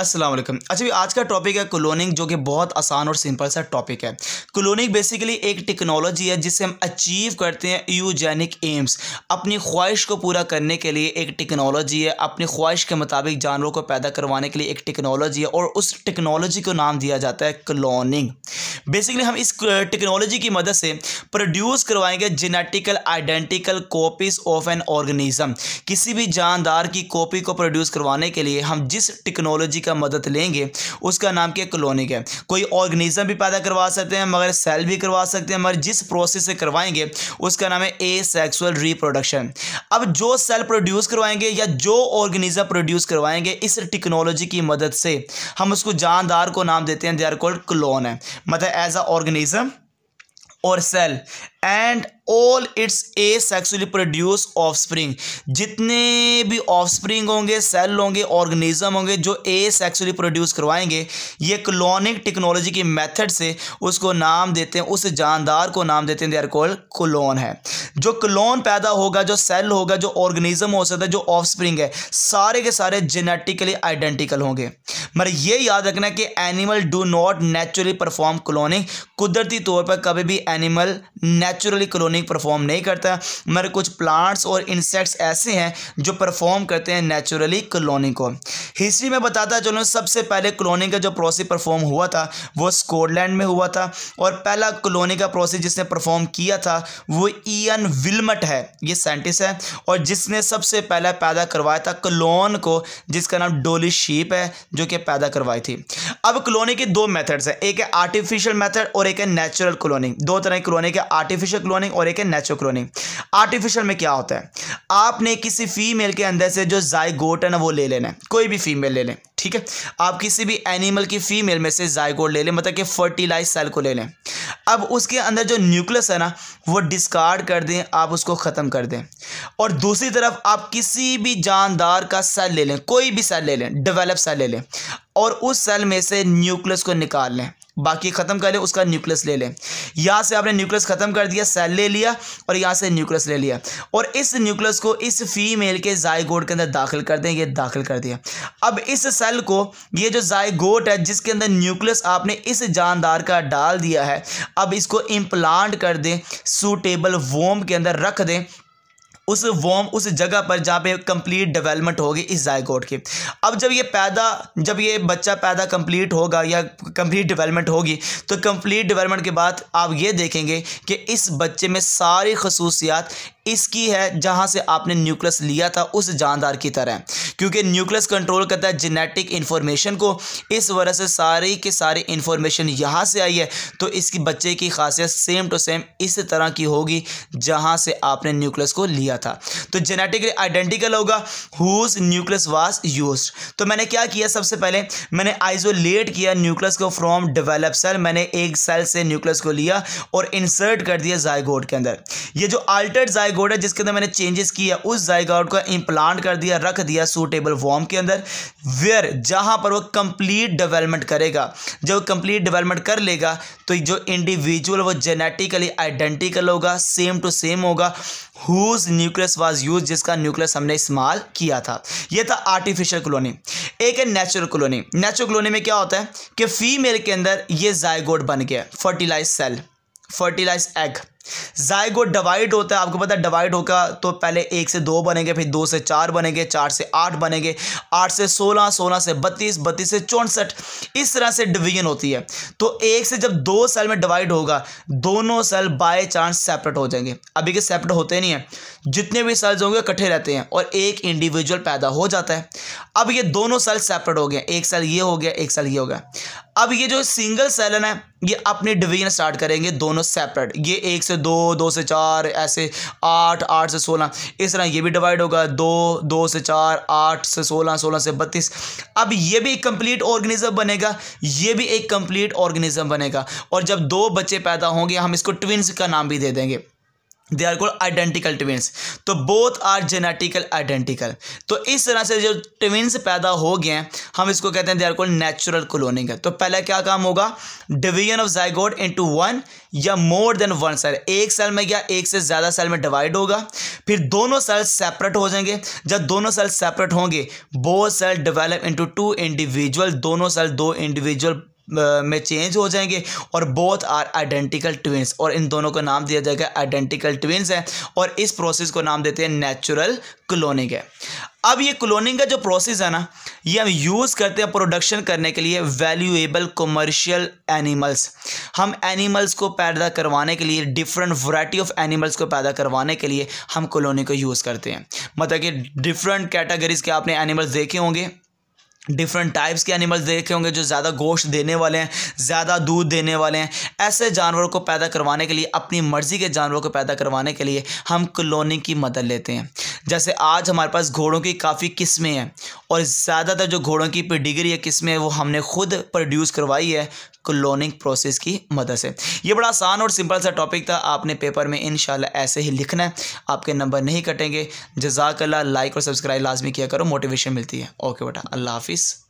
असलम अच्छा भी आज का टॉपिक है क्लोनिंग जो कि बहुत आसान और सिंपल सा टॉपिक है क्लोनिंग बेसिकली एक टेक्नोलॉजी है जिससे हम अचीव करते हैं यूजेनिक एम्स अपनी ख्वाहिश को पूरा करने के लिए एक टेक्नोलॉजी है अपनी ख्वाहिश के मुताबिक जानवरों को पैदा करवाने के लिए एक टेक्नोलॉजी है और उस टेक्नोलॉजी को नाम दिया जाता है क्लोनिंग बेसिकली हम इस टेक्नोलॉजी की मदद से प्रोड्यूस करवाएंगे genetical identical copies of an organism किसी भी जानदार की कॉपी को प्रोड्यूस करवाने के लिए हम जिस टेक्नोलॉजी का का मदद लेंगे उसका नाम क्या क्लोनिक है कोई ऑर्गेनिज्म भी पैदा करवा सकते हैं मगर सेल भी करवा सकते हैं मगर जिस प्रोसेस से करवाएंगे उसका नाम है ए सेक्सुअल रिप्रोडक्शन अब जो सेल प्रोड्यूस करवाएंगे या जो ऑर्गेनिज्म प्रोड्यूस करवाएंगे इस टेक्नोलॉजी की मदद से हम उसको जानदार को नाम देते हैं दे आर कॉल्ड क्लोन है मतलब एज अ ऑर्गेनिज्म और cell and all it's a sexually produce offspring जितने भी ऑफ स्प्रिंग होंगे सेल होंगे ऑर्गेनिज्म होंगे जो ए सेक्सुअली प्रोड्यूस करवाएंगे ये क्लोनिक टेक्नोलॉजी की मेथड से उसको नाम देते हैं उस जानदार को नाम देते हैं देर कॉल क्लोन है जो क्लोन पैदा होगा जो सेल होगा जो ऑर्गेनिज्म हो सकता है जो ऑफ स्प्रिंग है सारे के सारे जेनेटिकली आइडेंटिकल होंगे मगर ये याद रखना है कि animal do not naturally perform cloning कुदरती तौर पर कभी भी एनिमल नेचुरली क्लोनिंग परफॉर्म नहीं करता मगर कुछ प्लांट्स और इंसेक्ट्स ऐसे हैं जो परफॉर्म करते हैं नेचुरली क्लोनिंग को हिस्ट्री में बताता चलो सबसे पहले क्लोनिंग का जो प्रोसेस परफॉर्म हुआ था वो स्कॉटलैंड में हुआ था और पहला क्लोनिंग का प्रोसेस जिसने परफॉर्म किया था वो ईन विलमट है ये साइंटिस्ट है और जिसने सबसे पहला पैदा करवाया था क्लोन को जिसका नाम डोली शीप है जो कि पैदा करवाई थी अब क्लोनिंग के दो मेथड्स हैं एक है आर्टिफिशियल मेथड और एक है नेचुरल क्लोनिंग दो तरह की क्लोनिंग है आर्टिफिशियल क्लोनिंग और एक है नेचुरल क्लोनिंग आर्टिफिशियल में क्या होता है आपने किसी फीमेल के अंदर से जो जायगोट है ना वो ले लेना है कोई भी फीमेल ले लें ठीक है आप किसी भी एनिमल की फीमेल में से जायगोट ले लें मतलब कि फर्टिलाइज सेल को ले लें अब उसके अंदर जो न्यूक्लियस है ना वो डिस्कार्ड कर दें आप उसको ख़त्म कर दें और दूसरी तरफ आप किसी भी जानदार का सेल ले लें कोई भी सेल ले लें डेवलप सेल ले लें और उस सेल में से न्यूक्लियस को निकाल लें बाकी ख़त्म करें उसका न्यूक्लियस ले लें यहाँ से आपने न्यूक्लियस ख़त्म कर दिया सेल ले लिया और यहाँ से न्यूक्लियस ले लिया और इस न्यूक्लियस को इस फीमेल के जायगोट के अंदर दाखिल कर दें ये दाखिल कर दिया अब इस सेल को ये जो जायगोट है जिसके अंदर न्यूक्लियस आपने इस जानदार का डाल दिया है अब इसको इम्प्लांट कर दें सूटेबल वोम के अंदर रख दें उस वॉम उस जगह पर जहाँ पे कंप्लीट डेवलपमेंट होगी इस जायकोट की अब जब ये पैदा जब ये बच्चा पैदा कंप्लीट होगा या कंप्लीट डेवलपमेंट होगी तो कंप्लीट डेवलपमेंट के बाद आप ये देखेंगे कि इस बच्चे में सारी खसूसियात इसकी है जहाँ से आपने न्यूक्लियस लिया था उस जानदार की तरह क्योंकि न्यूक्लियस कंट्रोल करता है जेनेटिक इन्फॉर्मेशन को इस वजह से सारी के सारी इन्फॉर्मेशन यहाँ से आई है तो इसकी बच्चे की खासियत सेम टू सेम इस तरह की होगी जहाँ से आपने न्यूक्लियस को लिया किया था तो जेनेटिकली आइडेंटिकल होगा हुज न्यूक्लियस वास यूज तो मैंने क्या किया सबसे पहले मैंने आइसोलेट किया न्यूक्लियस को फ्रॉम डेवलप सेल मैंने एक सेल से न्यूक्लियस को लिया और इंसर्ट कर दिया जायगोड के अंदर ये जो अल्टर्ड जायगोड है जिसके अंदर मैंने चेंजेस किया उस जायगोड को इम्प्लांट कर दिया रख दिया सूटेबल वॉर्म के अंदर वेयर जहाँ पर वो कंप्लीट डेवलपमेंट करेगा जब कंप्लीट डेवलपमेंट कर लेगा तो जो इंडिविजुअल वो जेनेटिकली आइडेंटिकल होगा सेम टू सेम होगा हुज न्यूक्लियस वाज यूज जिसका न्यूक्लियस हमने इस्तेमाल किया था यह था आर्टिफिशियल कॉलोनी एक है नेचुरल कॉलोनी नेचुरल कॉलोनी में क्या होता है कि फीमेल के अंदर यह जायगोड बन गया fertilize cell fertilize egg zygote divide होता है आपको पता है डिवाइड होगा तो पहले एक से दो बनेंगे फिर दो से चार बनेंगे चार से आठ बनेंगे आठ से सोलह सोलह से बत्तीस बत्तीस से चौंसठ इस तरह से डिवीजन होती है तो एक से जब दो सेल में डिवाइड होगा दोनों सेल बाय चांस सेपरेट हो जाएंगे अभी के सेपरेट होते नहीं है जितने भी सेल्स होंगे इकट्ठे रहते हैं और एक इंडिविजुअल पैदा हो जाता है अब ये दोनों सेल सेपरेट हो गए एक सेल ये हो गया एक सेल ये हो गया अब ये जो सिंगल सेल है ये अपनी डिवीजन स्टार्ट करेंगे दोनों सेपरेट ये एक से दो दो से चार ऐसे आठ आठ से सोलह इस तरह ये भी डिवाइड होगा दो दो से चार आठ से सोलह सोलह से बत्तीस अब ये भी एक कंप्लीट ऑर्गेनिज्म बनेगा ये भी एक कंप्लीट ऑर्गेनिज्म बनेगा और जब दो बच्चे पैदा होंगे हम इसको ट्विंस का नाम भी दे देंगे they are called identical twins तो बोथ आर जेनेटिकल आइडेंटिकल तो इस तरह से जो ट्विन्स पैदा हो गए हैं हम इसको कहते हैं they are called natural cloning तो पहले क्या काम होगा division of zygote into one or more than one cell एक सेल में या एक से ज़्यादा सेल में डिवाइड होगा फिर दोनों सेल सेपरेट हो जाएंगे जब दोनों सेल सेपरेट होंगे both cell develop into two individual दोनों सेल दो इंडिविजुअल में चेंज हो जाएंगे और बोथ आर आइडेंटिकल ट्विन्स और इन दोनों को नाम दिया जाएगा आइडेंटिकल ट्विन्स है और इस प्रोसेस को नाम देते हैं नेचुरल क्लोनिंग है अब ये क्लोनिंग का जो प्रोसेस है ना ये हम यूज़ करते हैं प्रोडक्शन करने के लिए वैल्यूएबल कमर्शियल एनिमल्स हम एनिमल्स को पैदा करवाने के लिए डिफरेंट वैरायटी ऑफ एनिमल्स को पैदा करवाने के लिए हम क्लोनिंग को यूज़ करते हैं मतलब कि डिफरेंट कैटेगरीज़ के आपने एनिमल्स देखे होंगे डिफरेंट टाइप्स के एनिमल्स देखे होंगे जो ज़्यादा गोश्त देने वाले हैं ज़्यादा दूध देने वाले हैं ऐसे जानवरों को पैदा करवाने के लिए अपनी मर्ज़ी के जानवरों को पैदा करवाने के लिए हम कलोनी की मदद लेते हैं जैसे आज हमारे पास घोड़ों की काफ़ी किस्में हैं और ज़्यादातर जो घोड़ों की डिग्री या किस्में हैं वो हमने खुद प्रोड्यूस करवाई है क्लोनिंग प्रोसेस की मदद से ये बड़ा आसान और सिंपल सा टॉपिक था आपने पेपर में इन ऐसे ही लिखना है आपके नंबर नहीं कटेंगे जजाकला लाइक और सब्सक्राइब लाजमी किया करो मोटिवेशन मिलती है ओके बेटा अल्लाह हाफिज़